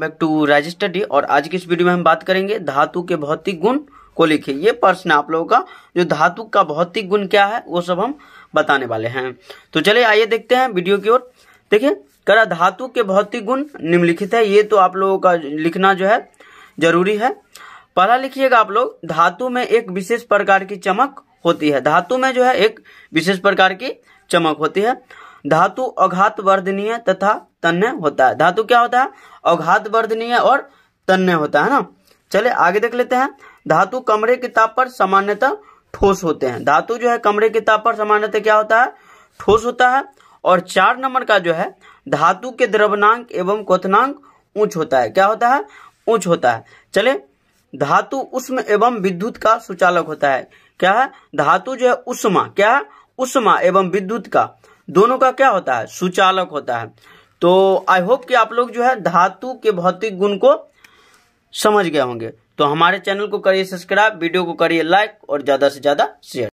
back to राजस्टडी और आज की इस वीडियो में हम बात करेंगे धातु के भौतिक गुण को लिखे ये प्रश्न आप लोगों का जो धातु का भौतिक गुण क्या है वो सब हम बताने वाले हैं तो चलिए आइए देखते हैं वीडियो की ओर देखिए करा धातु के भौतिक गुण निम्नलिखित है ये तो आप लोगों का लिखना जो है जरूरी है पहला लिखिएगा आप लोग धातु में एक विशेष प्रकार की चमक होती है धातु में जो है एक विशेष प्रकार की चमक होती है धातु अघात वर्धनीय तथा तन्य होता है धातु क्या होता है अघात वर्धनीय और तन्य होता है ना चले आगे देख लेते हैं धातु कमरे के ताप पर सामान्यतः ठोस होते हैं धातु जो है कमरे के ताप पर सामान्यतः क्या होता है ठोस होता है और चार नंबर का जो है धातु के द्रवनांक एवं क्वनांक ऊंच होता है क्या होता है ऊंच होता है चले धातु उष्म एवं विद्युत का सुचालक होता है क्या है धातु जो है उष्मा क्या है उष्मा एवं विद्युत का दोनों का क्या होता है सुचालक होता है तो आई होप कि आप लोग जो है धातु के भौतिक गुण को समझ गए होंगे तो हमारे चैनल को करिए सब्सक्राइब वीडियो को करिए लाइक और ज़्यादा से ज़्यादा शेयर